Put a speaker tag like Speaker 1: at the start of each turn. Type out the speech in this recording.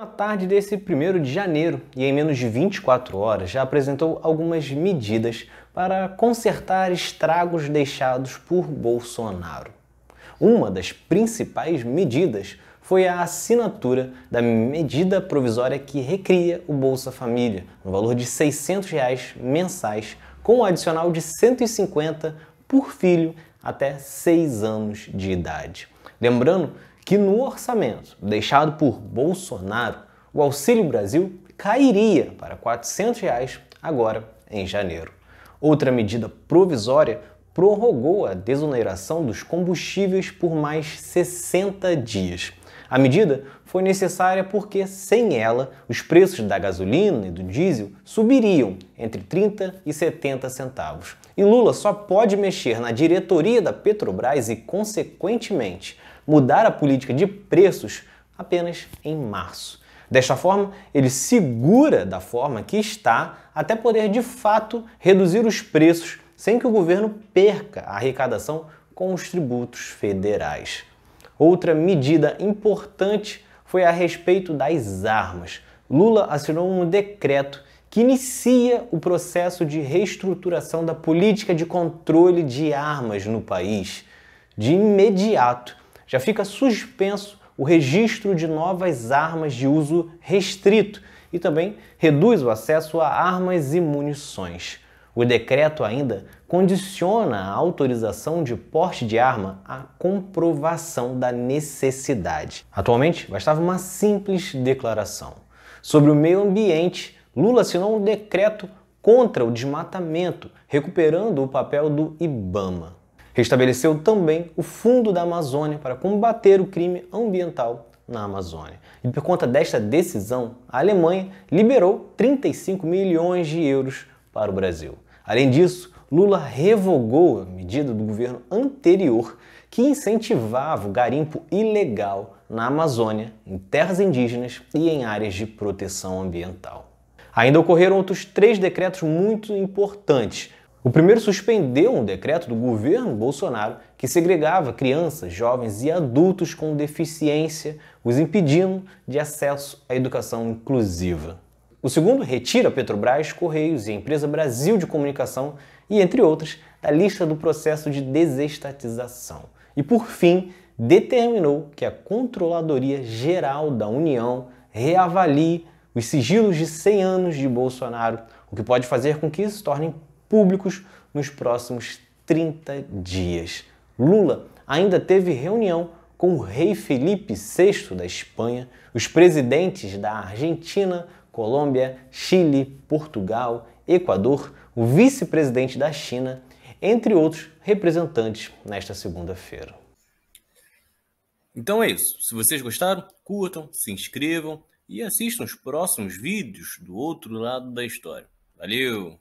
Speaker 1: Na tarde desse 1 de janeiro, e em menos de 24 horas, já apresentou algumas medidas para consertar estragos deixados por Bolsonaro. Uma das principais medidas foi a assinatura da medida provisória que recria o Bolsa Família, no valor de R$ 600 reais mensais, com um adicional de 150 por filho até 6 anos de idade. Lembrando que no orçamento deixado por Bolsonaro, o Auxílio Brasil cairia para R$ reais agora em janeiro. Outra medida provisória prorrogou a desoneração dos combustíveis por mais 60 dias. A medida foi necessária porque, sem ela, os preços da gasolina e do diesel subiriam entre 30 e 70 centavos. E Lula só pode mexer na diretoria da Petrobras e, consequentemente, mudar a política de preços apenas em março. Desta forma, ele segura da forma que está até poder de fato reduzir os preços sem que o governo perca a arrecadação com os tributos federais. Outra medida importante foi a respeito das armas. Lula assinou um decreto que inicia o processo de reestruturação da política de controle de armas no país. De imediato, já fica suspenso o registro de novas armas de uso restrito e também reduz o acesso a armas e munições. O decreto ainda condiciona a autorização de porte de arma à comprovação da necessidade. Atualmente, bastava uma simples declaração. Sobre o meio ambiente, Lula assinou um decreto contra o desmatamento, recuperando o papel do IBAMA. Restabeleceu também o Fundo da Amazônia para combater o crime ambiental na Amazônia. E por conta desta decisão, a Alemanha liberou 35 milhões de euros para o Brasil. Além disso, Lula revogou a medida do governo anterior que incentivava o garimpo ilegal na Amazônia, em terras indígenas e em áreas de proteção ambiental. Ainda ocorreram outros três decretos muito importantes. O primeiro suspendeu um decreto do governo Bolsonaro que segregava crianças, jovens e adultos com deficiência, os impedindo de acesso à educação inclusiva. O segundo retira Petrobras, Correios e a Empresa Brasil de Comunicação e, entre outras, da lista do processo de desestatização. E, por fim, determinou que a Controladoria Geral da União reavalie os sigilos de 100 anos de Bolsonaro, o que pode fazer com que se tornem públicos nos próximos 30 dias. Lula ainda teve reunião com o rei Felipe VI da Espanha, os presidentes da Argentina, Colômbia, Chile, Portugal, Equador, o vice-presidente da China, entre outros representantes nesta segunda-feira. Então é isso. Se vocês gostaram, curtam, se inscrevam e assistam os próximos vídeos do outro lado da história. Valeu!